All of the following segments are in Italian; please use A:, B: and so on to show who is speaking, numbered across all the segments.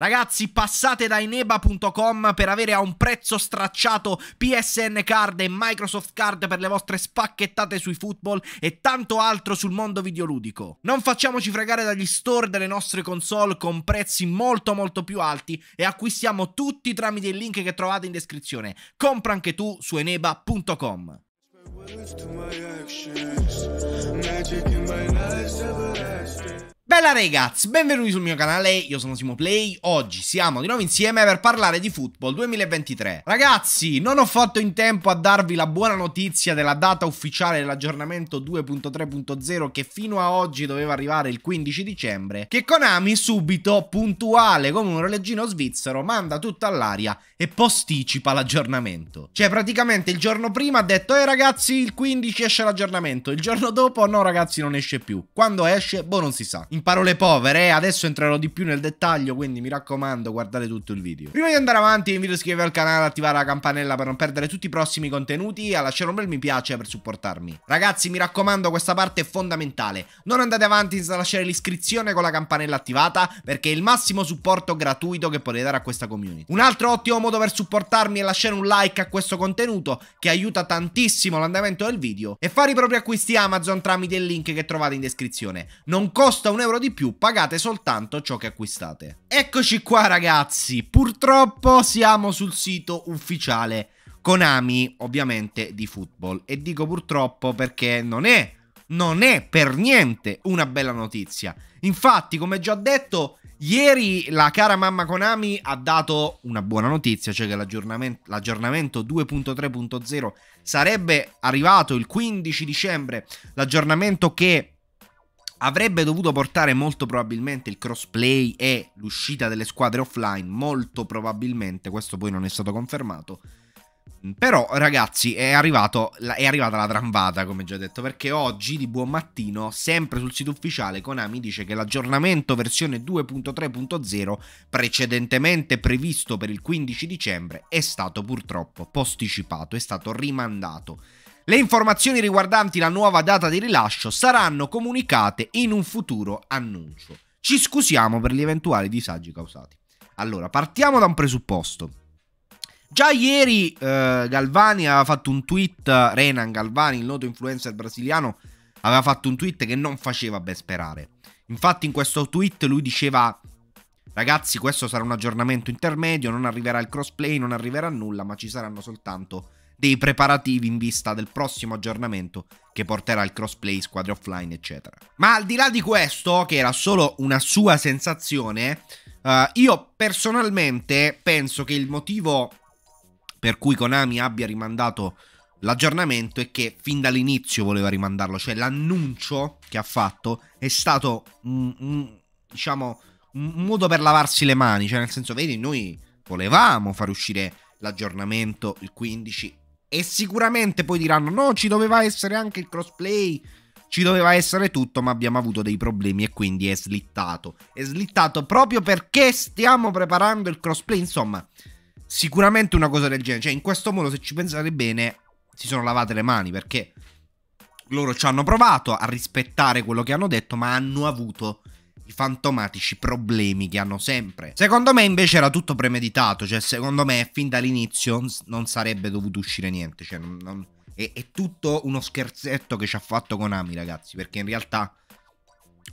A: Ragazzi, passate da eneba.com per avere a un prezzo stracciato PSN card e Microsoft card per le vostre spacchettate sui football e tanto altro sul mondo videoludico. Non facciamoci fregare dagli store delle nostre console con prezzi molto molto più alti e acquistiamo tutti tramite il link che trovate in descrizione. Compra anche tu su eneba.com. Bella ragazzi, benvenuti sul mio canale, io sono Simo Play. oggi siamo di nuovo insieme per parlare di Football 2023. Ragazzi, non ho fatto in tempo a darvi la buona notizia della data ufficiale dell'aggiornamento 2.3.0 che fino a oggi doveva arrivare il 15 dicembre, che Konami subito, puntuale come un relegino svizzero, manda tutto all'aria e posticipa l'aggiornamento. Cioè praticamente il giorno prima ha detto "Eh ragazzi, il 15 esce l'aggiornamento", il giorno dopo "No ragazzi, non esce più". Quando esce, boh, non si sa in parole povere. Eh, adesso entrerò di più nel dettaglio, quindi mi raccomando, guardate tutto il video. Prima di andare avanti, vi invito a iscrivervi al canale, attivare la campanella per non perdere tutti i prossimi contenuti e a lasciare un bel mi piace per supportarmi. Ragazzi, mi raccomando, questa parte è fondamentale. Non andate avanti senza lasciare l'iscrizione con la campanella attivata, perché è il massimo supporto gratuito che potete dare a questa community. Un altro ottimo modo per supportarmi è lasciare un like a questo contenuto, che aiuta tantissimo l'andamento del video, e fare i propri acquisti Amazon tramite il link che trovate in descrizione. Non costa un euro euro di più pagate soltanto ciò che acquistate. Eccoci qua ragazzi, purtroppo siamo sul sito ufficiale Konami, ovviamente di football. E dico purtroppo perché non è, non è per niente una bella notizia. Infatti, come già detto, ieri la cara mamma Konami ha dato una buona notizia, cioè che l'aggiornamento, l'aggiornamento 2.3.0 sarebbe arrivato il 15 dicembre, l'aggiornamento che avrebbe dovuto portare molto probabilmente il crossplay e l'uscita delle squadre offline, molto probabilmente, questo poi non è stato confermato. Mm, però ragazzi è, arrivato, è arrivata la tramvata come già detto perché oggi di buon mattino sempre sul sito ufficiale Konami dice che l'aggiornamento versione 2.3.0 precedentemente previsto per il 15 dicembre è stato purtroppo posticipato, è stato rimandato le informazioni riguardanti la nuova data di rilascio saranno comunicate in un futuro annuncio. Ci scusiamo per gli eventuali disagi causati. Allora, partiamo da un presupposto. Già ieri eh, Galvani aveva fatto un tweet, Renan Galvani, il noto influencer brasiliano, aveva fatto un tweet che non faceva ben sperare. Infatti in questo tweet lui diceva Ragazzi, questo sarà un aggiornamento intermedio, non arriverà il crossplay, non arriverà nulla, ma ci saranno soltanto dei preparativi in vista del prossimo aggiornamento che porterà il crossplay, squadre offline, eccetera. Ma al di là di questo, che era solo una sua sensazione, uh, io personalmente penso che il motivo per cui Konami abbia rimandato l'aggiornamento è che fin dall'inizio voleva rimandarlo, cioè l'annuncio che ha fatto è stato un, un, diciamo, un modo per lavarsi le mani, cioè nel senso, vedi, noi volevamo far uscire l'aggiornamento il 15 e sicuramente poi diranno: no, ci doveva essere anche il crossplay. Ci doveva essere tutto, ma abbiamo avuto dei problemi e quindi è slittato. È slittato proprio perché stiamo preparando il crossplay. Insomma, sicuramente una cosa del genere. Cioè, in questo modo, se ci pensate bene, si sono lavate le mani perché loro ci hanno provato a rispettare quello che hanno detto, ma hanno avuto i fantomatici problemi che hanno sempre. Secondo me invece era tutto premeditato, cioè secondo me fin dall'inizio non sarebbe dovuto uscire niente, cioè non, non... È, è, tutto uno scherzetto che ci ha fatto Konami ragazzi, perché in realtà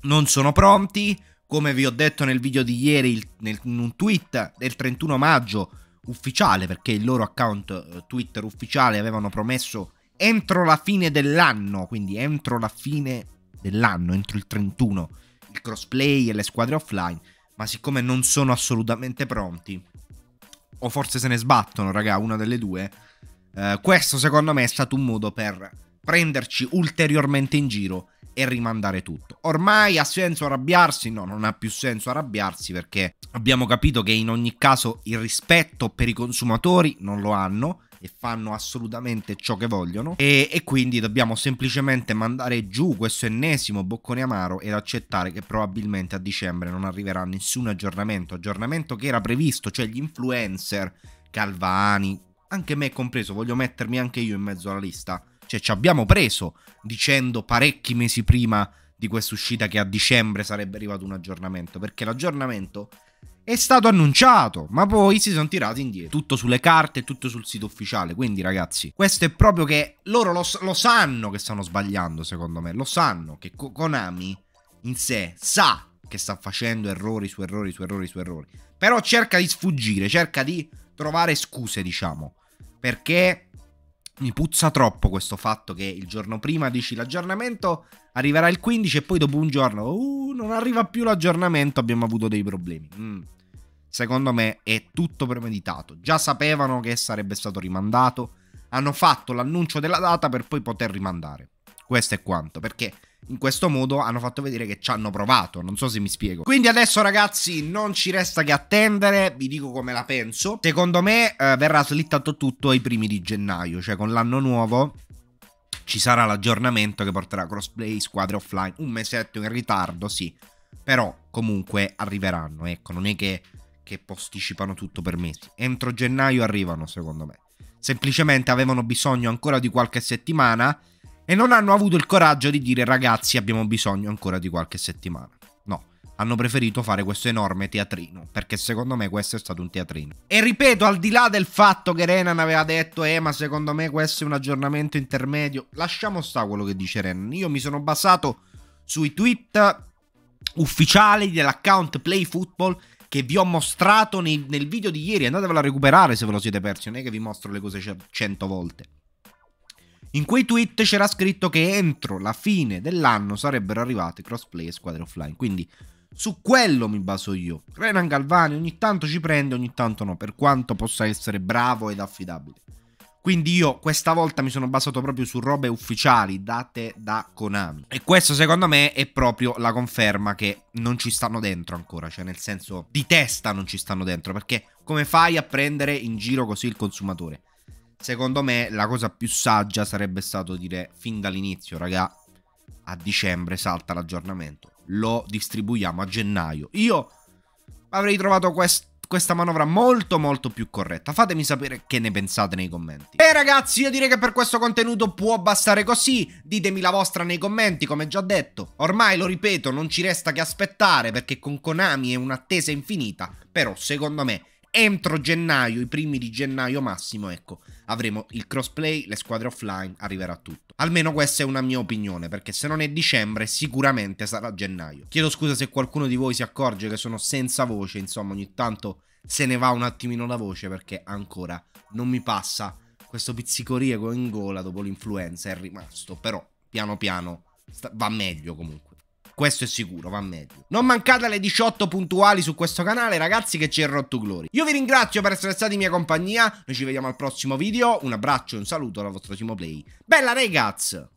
A: non sono pronti, come vi ho detto nel video di ieri il, nel, in un tweet del 31 maggio ufficiale, perché il loro account eh, Twitter ufficiale avevano promesso entro la fine dell'anno, quindi entro la fine dell'anno, entro il 31 crossplay e le squadre offline, ma siccome non sono assolutamente pronti, o forse se ne sbattono, raga, una delle due, eh, questo secondo me è stato un modo per prenderci ulteriormente in giro e rimandare tutto. Ormai ha senso arrabbiarsi? No, non ha più senso arrabbiarsi perché abbiamo capito che in ogni caso il rispetto per i consumatori non lo hanno che fanno assolutamente ciò che vogliono e, e quindi dobbiamo semplicemente mandare giù questo ennesimo boccone amaro ed accettare che probabilmente a dicembre non arriverà nessun aggiornamento, aggiornamento che era previsto, cioè gli influencer, Calvani, anche me compreso, voglio mettermi anche io in mezzo alla lista, cioè ci abbiamo preso dicendo parecchi mesi prima di questa uscita che a dicembre sarebbe arrivato un aggiornamento, perché l'aggiornamento è stato annunciato, ma poi si sono tirati indietro. Tutto sulle carte, tutto sul sito ufficiale. Quindi, ragazzi, questo è proprio che loro lo, lo sanno che stanno sbagliando, secondo me. Lo sanno che Konami in sé sa che sta facendo errori su errori su errori su errori. Però cerca di sfuggire, cerca di trovare scuse, diciamo. Perché mi puzza troppo questo fatto che il giorno prima dici l'aggiornamento arriverà il 15 e poi dopo un giorno uh, non arriva più l'aggiornamento, abbiamo avuto dei problemi. Mm secondo me è tutto premeditato. Già sapevano che sarebbe stato rimandato, hanno fatto l'annuncio della data per poi poter rimandare. Questo è quanto, perché in questo modo hanno fatto vedere che ci hanno provato, non so se mi spiego. Quindi adesso ragazzi non ci resta che attendere, vi dico come la penso. Secondo me eh, verrà slittato tutto ai primi di gennaio, cioè con l'anno nuovo ci sarà l'aggiornamento che porterà crossplay, squadre offline, un mesetto in ritardo, sì. Però comunque arriveranno, ecco, non è che che posticipano tutto per mesi. Entro gennaio arrivano, secondo me. Semplicemente avevano bisogno ancora di qualche settimana e non hanno avuto il coraggio di dire ragazzi abbiamo bisogno ancora di qualche settimana. No, hanno preferito fare questo enorme teatrino, perché secondo me questo è stato un teatrino. E ripeto, al di là del fatto che Renan aveva detto eh ma secondo me questo è un aggiornamento intermedio, lasciamo sta quello che dice Renan. Io mi sono basato sui tweet ufficiali dell'account PlayFootball che vi ho mostrato nei, nel video di ieri. Andatevela a recuperare se ve lo siete persi. Non è che vi mostro le cose cioè, cento volte. In quei tweet c'era scritto che entro la fine dell'anno sarebbero arrivate crossplay e squadre offline. Quindi su quello mi baso io. Renan Galvani ogni tanto ci prende, ogni tanto no, per quanto possa essere bravo ed affidabile. Quindi io questa volta mi sono basato proprio su robe ufficiali date da Konami. E questo secondo me è proprio la conferma che non ci stanno dentro ancora, cioè nel senso di testa non ci stanno dentro, perché come fai a prendere in giro così il consumatore? Secondo me la cosa più saggia sarebbe stato dire fin dall'inizio, raga, a dicembre salta l'aggiornamento, lo distribuiamo a gennaio. Io avrei trovato questo questa manovra molto molto più corretta. Fatemi sapere che ne pensate nei commenti. E ragazzi, io direi che per questo contenuto può bastare così. Ditemi la vostra nei commenti, come già detto. Ormai, lo ripeto, non ci resta che aspettare perché con Konami è un'attesa infinita. Però, secondo me, entro gennaio, i primi di gennaio massimo, ecco, avremo il crossplay, le squadre offline, arriverà tutto. Almeno questa è una mia opinione, perché se non è dicembre sicuramente sarà gennaio. Chiedo scusa se qualcuno di voi si accorge che sono senza voce, insomma ogni tanto se ne va un attimino la voce perché ancora non mi passa questo pizzicoriego in gola dopo l'influenza è rimasto, però piano piano va meglio comunque questo è sicuro, va meglio. Non mancate le 18 puntuali su questo canale, ragazzi, che c'è Rotto Glory. Io vi ringrazio per essere stati in mia compagnia, noi ci vediamo al prossimo video, un abbraccio e un saluto dal vostro Timo Play. Bella ragazzi!